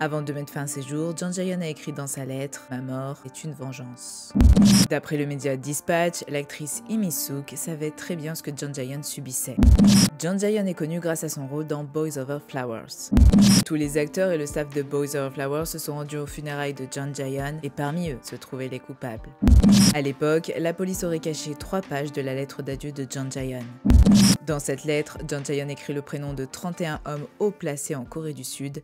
Avant de mettre fin à ses jours, John Jayon a écrit dans sa lettre Ma mort est une vengeance. D'après le média Dispatch, l'actrice Imi Sook savait très bien ce que John Jayon subissait. John Jayon est connu grâce à son rôle dans Boys Over Flowers. Tous les acteurs et le staff de Boys Over Flowers se sont rendus aux funérailles de John Jayon et parmi eux se trouvaient les coupables. À l'époque, la police aurait caché trois pages de la lettre d'adieu de John Jayon. Dans cette lettre, John Jayon écrit le prénom de 31 hommes haut placés en Corée du Sud.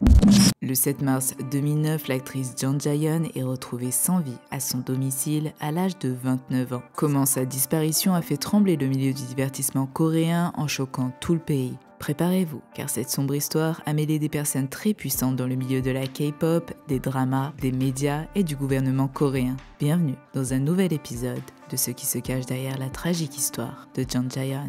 Le 7 mars 2009, l'actrice john Jayon est retrouvée sans vie à son domicile à l'âge de 29 ans. Comment sa disparition a fait trembler le milieu du divertissement coréen en choquant tout le pays. Préparez-vous, car cette sombre histoire a mêlé des personnes très puissantes dans le milieu de la K-pop, des dramas, des médias et du gouvernement coréen. Bienvenue dans un nouvel épisode de ce qui se cache derrière la tragique histoire de John hyun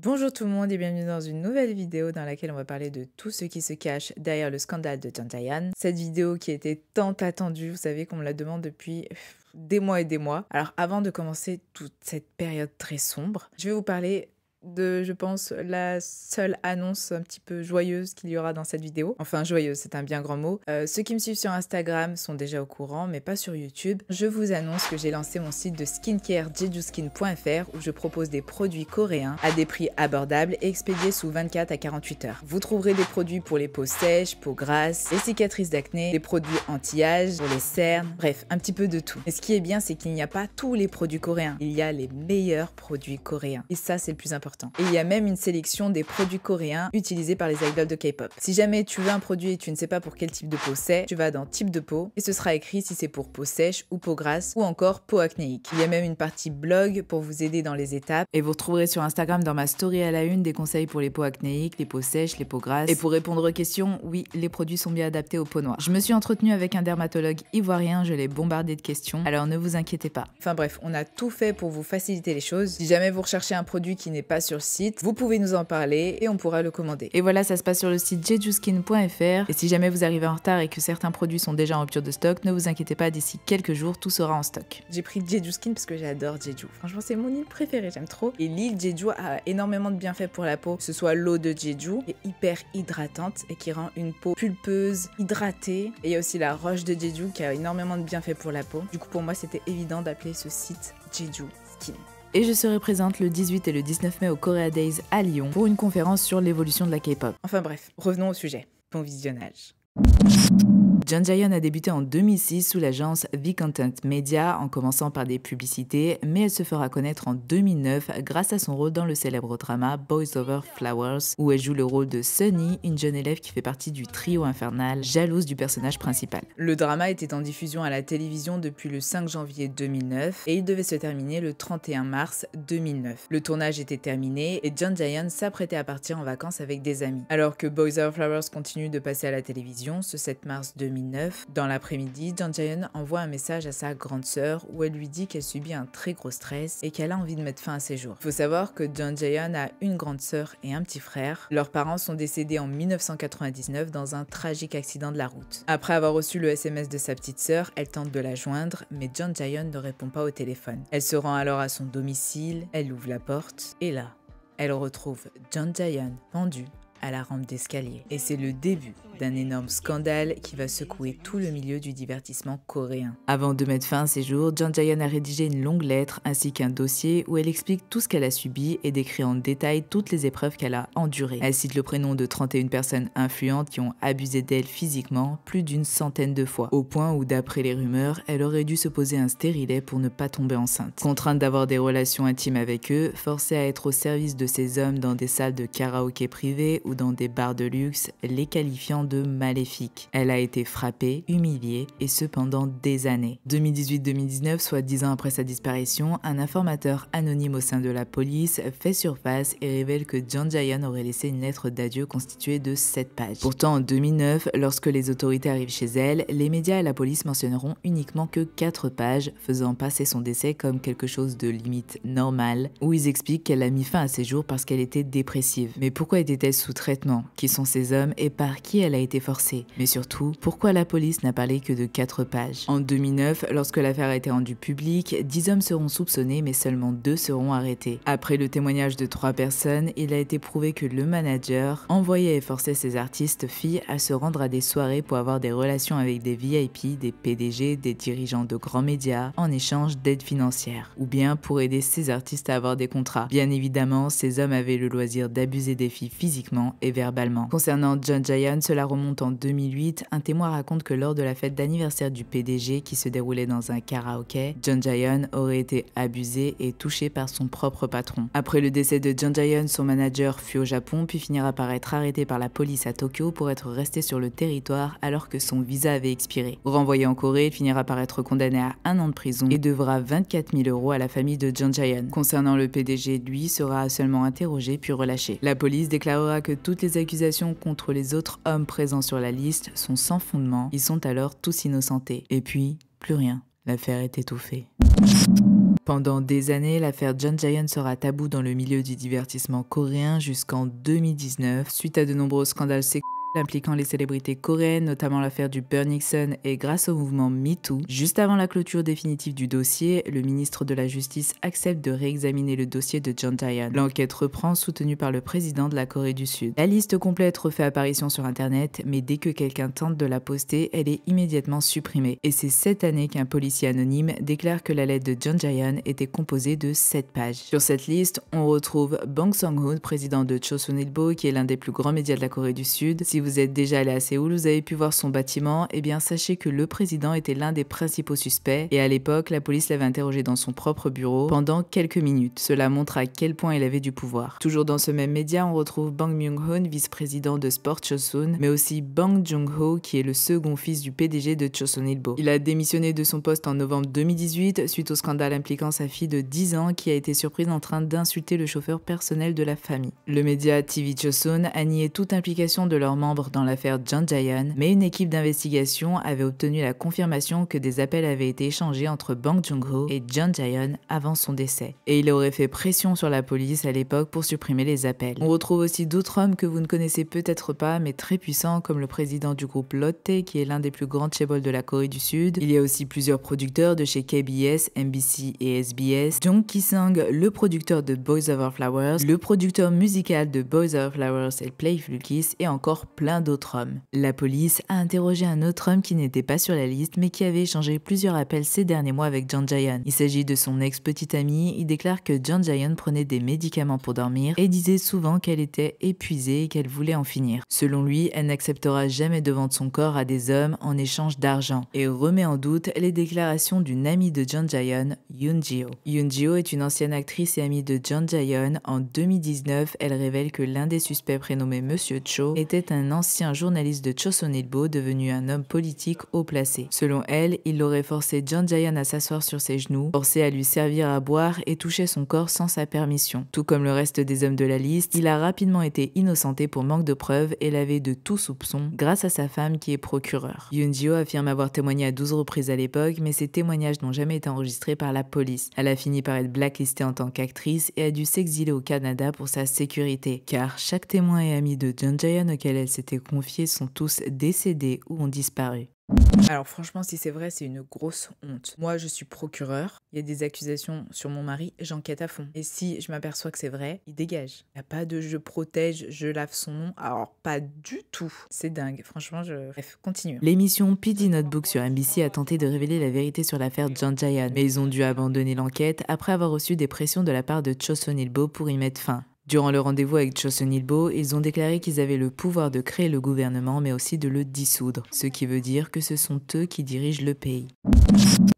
Bonjour tout le monde et bienvenue dans une nouvelle vidéo dans laquelle on va parler de tout ce qui se cache derrière le scandale de Tantayan. Cette vidéo qui était tant attendue, vous savez qu'on me la demande depuis des mois et des mois. Alors avant de commencer toute cette période très sombre, je vais vous parler de, je pense, la seule annonce un petit peu joyeuse qu'il y aura dans cette vidéo. Enfin, joyeuse, c'est un bien grand mot. Euh, ceux qui me suivent sur Instagram sont déjà au courant, mais pas sur YouTube. Je vous annonce que j'ai lancé mon site de skincare où je propose des produits coréens à des prix abordables et expédiés sous 24 à 48 heures. Vous trouverez des produits pour les peaux sèches, peaux grasses, les cicatrices d'acné, des produits anti-âge, pour les cernes, bref, un petit peu de tout. Et ce qui est bien, c'est qu'il n'y a pas tous les produits coréens. Il y a les meilleurs produits coréens. Et ça, c'est le plus important et il y a même une sélection des produits coréens utilisés par les idols de K-pop. Si jamais tu veux un produit et tu ne sais pas pour quel type de peau c'est, tu vas dans type de peau et ce sera écrit si c'est pour peau sèche ou peau grasse ou encore peau acnéique. Il y a même une partie blog pour vous aider dans les étapes et vous retrouverez sur Instagram dans ma story à la une des conseils pour les peaux acnéiques, les peaux sèches, les peaux grasses. Et pour répondre aux questions, oui, les produits sont bien adaptés aux peaux noires. Je me suis entretenue avec un dermatologue ivoirien, je l'ai bombardé de questions, alors ne vous inquiétez pas. Enfin bref, on a tout fait pour vous faciliter les choses. Si jamais vous recherchez un produit qui n'est pas sur le site, vous pouvez nous en parler et on pourra le commander. Et voilà, ça se passe sur le site jejuskin.fr. Et si jamais vous arrivez en retard et que certains produits sont déjà en rupture de stock, ne vous inquiétez pas, d'ici quelques jours, tout sera en stock. J'ai pris Jeju Skin parce que j'adore Jeju. Franchement, c'est mon île préférée, j'aime trop. Et l'île Jeju a énormément de bienfaits pour la peau, que ce soit l'eau de Jeju, qui est hyper hydratante et qui rend une peau pulpeuse, hydratée. Et il y a aussi la roche de Jeju qui a énormément de bienfaits pour la peau. Du coup, pour moi, c'était évident d'appeler ce site Jeju Skin et je serai présente le 18 et le 19 mai au Korea Days à Lyon pour une conférence sur l'évolution de la K-pop. Enfin bref, revenons au sujet. Bon visionnage. John Jayon a débuté en 2006 sous l'agence The Content Media en commençant par des publicités, mais elle se fera connaître en 2009 grâce à son rôle dans le célèbre drama Boys Over Flowers, où elle joue le rôle de Sunny, une jeune élève qui fait partie du trio infernal, jalouse du personnage principal. Le drama était en diffusion à la télévision depuis le 5 janvier 2009 et il devait se terminer le 31 mars 2009. Le tournage était terminé et John Jayon s'apprêtait à partir en vacances avec des amis. Alors que Boys Over Flowers continue de passer à la télévision, ce 7 mars 2009, dans l'après-midi, John Jayon envoie un message à sa grande sœur où elle lui dit qu'elle subit un très gros stress et qu'elle a envie de mettre fin à ses jours. Il faut savoir que John Jayon a une grande sœur et un petit frère. Leurs parents sont décédés en 1999 dans un tragique accident de la route. Après avoir reçu le SMS de sa petite sœur, elle tente de la joindre, mais John Jayon ne répond pas au téléphone. Elle se rend alors à son domicile, elle ouvre la porte et là, elle retrouve John Jayon pendu à la rampe d'escalier. Et c'est le début d'un énorme scandale qui va secouer tout le milieu du divertissement coréen. Avant de mettre fin à ses jours, john jae a rédigé une longue lettre ainsi qu'un dossier où elle explique tout ce qu'elle a subi et décrit en détail toutes les épreuves qu'elle a endurées. Elle cite le prénom de 31 personnes influentes qui ont abusé d'elle physiquement plus d'une centaine de fois, au point où d'après les rumeurs, elle aurait dû se poser un stérilet pour ne pas tomber enceinte. Contrainte d'avoir des relations intimes avec eux, forcée à être au service de ces hommes dans des salles de karaoké privées dans des bars de luxe, les qualifiant de maléfiques. Elle a été frappée, humiliée et ce pendant des années. 2018-2019, soit 10 ans après sa disparition, un informateur anonyme au sein de la police fait surface et révèle que John Jayan aurait laissé une lettre d'adieu constituée de 7 pages. Pourtant, en 2009, lorsque les autorités arrivent chez elle, les médias et la police mentionneront uniquement que 4 pages, faisant passer son décès comme quelque chose de limite normal, où ils expliquent qu'elle a mis fin à ses jours parce qu'elle était dépressive. Mais pourquoi était-elle sous Traitement. qui sont ces hommes et par qui elle a été forcée. Mais surtout, pourquoi la police n'a parlé que de 4 pages En 2009, lorsque l'affaire a été rendue publique, 10 hommes seront soupçonnés mais seulement 2 seront arrêtés. Après le témoignage de 3 personnes, il a été prouvé que le manager envoyait et forçait ses artistes filles à se rendre à des soirées pour avoir des relations avec des VIP, des PDG, des dirigeants de grands médias en échange d'aide financière, ou bien pour aider ces artistes à avoir des contrats. Bien évidemment, ces hommes avaient le loisir d'abuser des filles physiquement et verbalement. Concernant John Jayon, cela remonte en 2008. Un témoin raconte que lors de la fête d'anniversaire du PDG qui se déroulait dans un karaoké, John Jayon aurait été abusé et touché par son propre patron. Après le décès de John Jayon, son manager fut au Japon puis finira par être arrêté par la police à Tokyo pour être resté sur le territoire alors que son visa avait expiré. Renvoyé en Corée, il finira par être condamné à un an de prison et devra 24 000 euros à la famille de John Jayon. Concernant le PDG, lui sera seulement interrogé puis relâché. La police déclarera que toutes les accusations contre les autres hommes présents sur la liste sont sans fondement. Ils sont alors tous innocentés. Et puis, plus rien. L'affaire est étouffée. Pendant des années, l'affaire John Giant sera tabou dans le milieu du divertissement coréen jusqu'en 2019, suite à de nombreux scandales sexuels impliquant les célébrités coréennes, notamment l'affaire du Nixon et grâce au mouvement MeToo. Juste avant la clôture définitive du dossier, le ministre de la Justice accepte de réexaminer le dossier de John hyun L'enquête reprend, soutenue par le président de la Corée du Sud. La liste complète refait apparition sur Internet, mais dès que quelqu'un tente de la poster, elle est immédiatement supprimée. Et c'est cette année qu'un policier anonyme déclare que la lettre de John hyun était composée de 7 pages. Sur cette liste, on retrouve Bang sung hoon président de Chosun Ilbo, qui est l'un des plus grands médias de la Corée du Sud vous êtes déjà allé à Séoul, vous avez pu voir son bâtiment, et eh bien sachez que le président était l'un des principaux suspects et à l'époque, la police l'avait interrogé dans son propre bureau pendant quelques minutes. Cela montre à quel point il avait du pouvoir. Toujours dans ce même média, on retrouve Bang Myung-hoon, vice-président de Sport Chosun, mais aussi Bang Jung-ho, qui est le second fils du PDG de Chosun Ilbo. Il a démissionné de son poste en novembre 2018 suite au scandale impliquant sa fille de 10 ans qui a été surprise en train d'insulter le chauffeur personnel de la famille. Le média TV Chosun a nié toute implication de leur membre dans l'affaire John Jayon, mais une équipe d'investigation avait obtenu la confirmation que des appels avaient été échangés entre Bang jung ho et John Jayon avant son décès. Et il aurait fait pression sur la police à l'époque pour supprimer les appels. On retrouve aussi d'autres hommes que vous ne connaissez peut-être pas, mais très puissants, comme le président du groupe Lotte, qui est l'un des plus grands chaebols de la Corée du Sud. Il y a aussi plusieurs producteurs de chez KBS, MBC et SBS. Jung Ki-sang, le producteur de Boys Over Flowers, le producteur musical de Boys Over Flowers et Play Kiss, et encore plein d'autres hommes. La police a interrogé un autre homme qui n'était pas sur la liste mais qui avait échangé plusieurs appels ces derniers mois avec John Giant. Il s'agit de son ex-petite amie. Il déclare que John Giant prenait des médicaments pour dormir et disait souvent qu'elle était épuisée et qu'elle voulait en finir. Selon lui, elle n'acceptera jamais de vendre son corps à des hommes en échange d'argent et remet en doute les déclarations d'une amie de John Giant, Yoon Jio. Yoon Jio est une ancienne actrice et amie de John Giant. En 2019, elle révèle que l'un des suspects prénommé Monsieur Cho était un ancien journaliste de Ilbo devenu un homme politique haut placé. Selon elle, il aurait forcé John Jayan à s'asseoir sur ses genoux, forcé à lui servir à boire et toucher son corps sans sa permission. Tout comme le reste des hommes de la liste, il a rapidement été innocenté pour manque de preuves et lavé de tout soupçon grâce à sa femme qui est procureur. Jio affirme avoir témoigné à 12 reprises à l'époque, mais ses témoignages n'ont jamais été enregistrés par la police. Elle a fini par être blacklistée en tant qu'actrice et a dû s'exiler au Canada pour sa sécurité, car chaque témoin et ami de John Jayan auquel elle s'est confiés sont tous décédés ou ont disparu. Alors franchement, si c'est vrai, c'est une grosse honte. Moi, je suis procureur, il y a des accusations sur mon mari, j'enquête à fond. Et si je m'aperçois que c'est vrai, il dégage. Il n'y a pas de je protège, je lave son nom, alors pas du tout. C'est dingue, franchement, je... Bref, continue. L'émission PD Notebook sur NBC a tenté de révéler la vérité sur l'affaire John Jayan, mais ils ont dû abandonner l'enquête après avoir reçu des pressions de la part de Choson Ilbo pour y mettre fin. Durant le rendez-vous avec Chosun Ilbo, ils ont déclaré qu'ils avaient le pouvoir de créer le gouvernement mais aussi de le dissoudre, ce qui veut dire que ce sont eux qui dirigent le pays.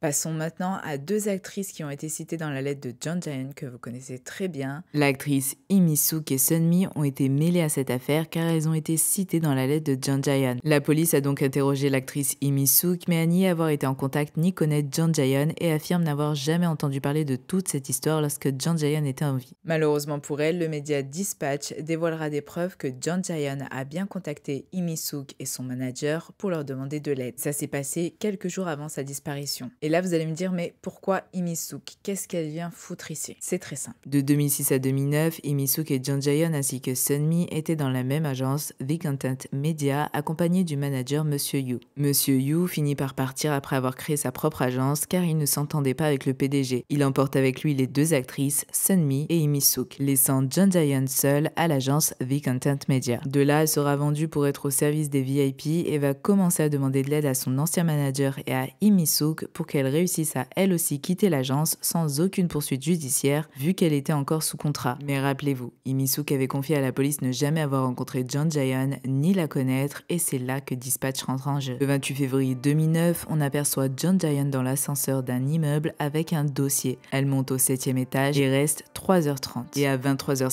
Passons maintenant à deux actrices qui ont été citées dans la lettre de John Jayan que vous connaissez très bien. L'actrice Imisuk et Sunmi ont été mêlées à cette affaire car elles ont été citées dans la lettre de John Jayan. La police a donc interrogé l'actrice Imisuk mais a ni avoir été en contact ni connaître John giant et affirme n'avoir jamais entendu parler de toute cette histoire lorsque John Jayan était en vie. Malheureusement pour elle, le Dispatch dévoilera des preuves que John Jayan a bien contacté Imisook et son manager pour leur demander de l'aide. Ça s'est passé quelques jours avant sa disparition. Et là, vous allez me dire, mais pourquoi Imisook Qu'est-ce qu'elle vient foutre ici C'est très simple. De 2006 à 2009, Imisook et John Jayan ainsi que Sunmi étaient dans la même agence, The Content Media, accompagnés du manager Monsieur Yu. Monsieur Yu finit par partir après avoir créé sa propre agence car il ne s'entendait pas avec le PDG. Il emporte avec lui les deux actrices, Sunmi et Imisook, laissant John Seul seul à l'agence The Content Media. De là, elle sera vendue pour être au service des VIP et va commencer à demander de l'aide à son ancien manager et à Imisouk pour qu'elle réussisse à elle aussi quitter l'agence sans aucune poursuite judiciaire vu qu'elle était encore sous contrat. Mais rappelez-vous, Imisouk avait confié à la police ne jamais avoir rencontré John Jayan ni la connaître et c'est là que Dispatch rentre en jeu. Le 28 février 2009, on aperçoit John Jayan dans l'ascenseur d'un immeuble avec un dossier. Elle monte au 7 étage et reste 3h30. Et à 23h30,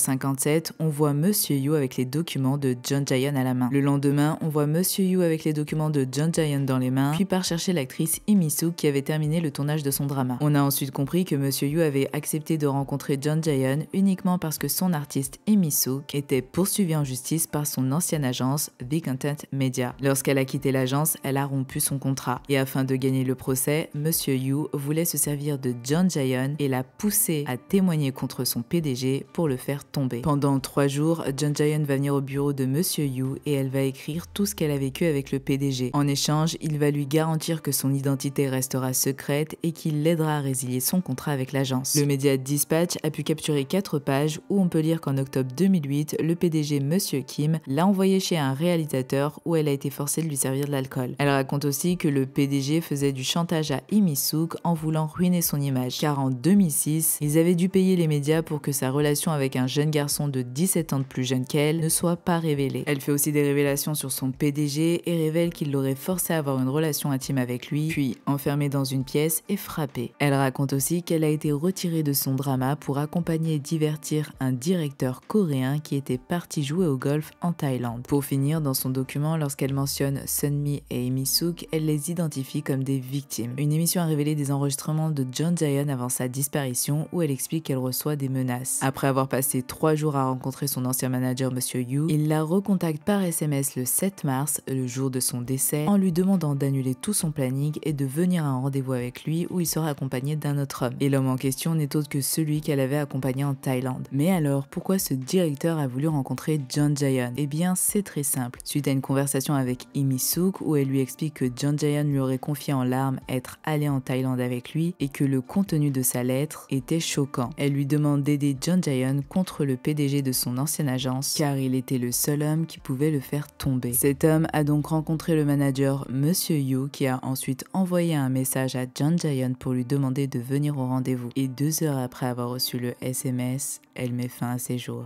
on voit Monsieur Yu avec les documents de John Giant à la main. Le lendemain, on voit Monsieur Yu avec les documents de John Giant dans les mains, puis part chercher l'actrice Imisu qui avait terminé le tournage de son drama. On a ensuite compris que Monsieur Yu avait accepté de rencontrer John Jayon uniquement parce que son artiste Imisu était poursuivi en justice par son ancienne agence The Content Media. Lorsqu'elle a quitté l'agence, elle a rompu son contrat. Et afin de gagner le procès, Monsieur Yu voulait se servir de John Jayon et l'a poussé à témoigner contre son PDG pour le faire pendant trois jours, John Giant va venir au bureau de Monsieur Yu et elle va écrire tout ce qu'elle a vécu avec le PDG. En échange, il va lui garantir que son identité restera secrète et qu'il l'aidera à résilier son contrat avec l'agence. Le média Dispatch a pu capturer quatre pages où on peut lire qu'en octobre 2008, le PDG Monsieur Kim l'a envoyé chez un réalisateur où elle a été forcée de lui servir de l'alcool. Elle raconte aussi que le PDG faisait du chantage à Imisuk en voulant ruiner son image, car en 2006, ils avaient dû payer les médias pour que sa relation avec un jeune jeune garçon de 17 ans de plus jeune qu'elle ne soit pas révélée. Elle fait aussi des révélations sur son PDG et révèle qu'il l'aurait forcé à avoir une relation intime avec lui, puis enfermé dans une pièce et frappée. Elle raconte aussi qu'elle a été retirée de son drama pour accompagner et divertir un directeur coréen qui était parti jouer au golf en Thaïlande. Pour finir, dans son document, lorsqu'elle mentionne Sunmi et Amy elle les identifie comme des victimes. Une émission a révélé des enregistrements de John Zion avant sa disparition où elle explique qu'elle reçoit des menaces. Après avoir passé trois jours à rencontrer son ancien manager Monsieur Yu. Il la recontacte par SMS le 7 mars, le jour de son décès, en lui demandant d'annuler tout son planning et de venir à un rendez-vous avec lui où il sera accompagné d'un autre homme. Et l'homme en question n'est autre que celui qu'elle avait accompagné en Thaïlande. Mais alors, pourquoi ce directeur a voulu rencontrer John Jayon Eh bien, c'est très simple. Suite à une conversation avec Imi Suk où elle lui explique que John Jayon lui aurait confié en larmes être allé en Thaïlande avec lui et que le contenu de sa lettre était choquant. Elle lui demande d'aider John Jayon contre le PDG de son ancienne agence car il était le seul homme qui pouvait le faire tomber. Cet homme a donc rencontré le manager Monsieur Yu qui a ensuite envoyé un message à John Giant pour lui demander de venir au rendez-vous et deux heures après avoir reçu le SMS, elle met fin à ses jours.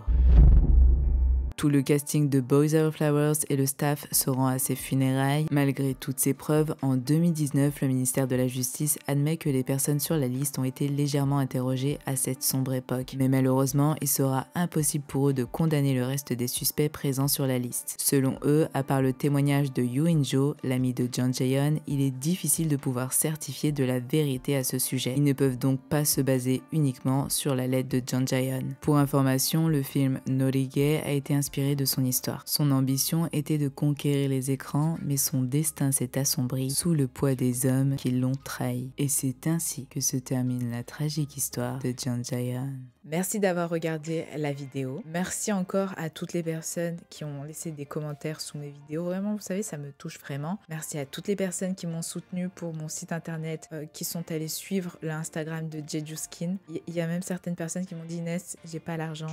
Tout le casting de Boys Over Flowers et le staff se rend à ses funérailles. Malgré toutes ces preuves, en 2019, le ministère de la Justice admet que les personnes sur la liste ont été légèrement interrogées à cette sombre époque. Mais malheureusement, il sera impossible pour eux de condamner le reste des suspects présents sur la liste. Selon eux, à part le témoignage de Yoo In-jo, l'ami de John Jaeon, il est difficile de pouvoir certifier de la vérité à ce sujet. Ils ne peuvent donc pas se baser uniquement sur la lettre de John Jaeon. Pour information, le film Norige a été un inspiré de son histoire. Son ambition était de conquérir les écrans, mais son destin s'est assombri sous le poids des hommes qui l'ont trahi. Et c'est ainsi que se termine la tragique histoire de John Jayan. Merci d'avoir regardé la vidéo. Merci encore à toutes les personnes qui ont laissé des commentaires sous mes vidéos. Vraiment, vous savez, ça me touche vraiment. Merci à toutes les personnes qui m'ont soutenu pour mon site internet, euh, qui sont allées suivre l'Instagram de Jeju Skin. Il y, a même certaines personnes qui m'ont dit Inès, j'ai pas l'argent,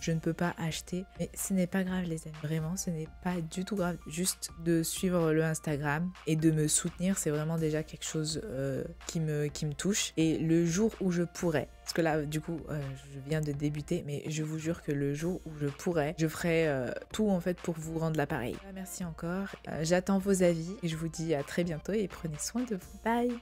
je, ne peux pas acheter. Mais ce n'est pas grave, les amis. Vraiment, ce n'est pas du tout grave. Juste de suivre le Instagram et de me soutenir, c'est vraiment déjà quelque chose euh, qui, me, qui me touche. Et le jour où je pourrais parce que là, du coup, euh, je viens de débuter, mais je vous jure que le jour où je pourrai, je ferai euh, tout en fait pour vous rendre l'appareil. Merci encore. Euh, j'attends vos avis et je vous dis à très bientôt et prenez soin de vous. Bye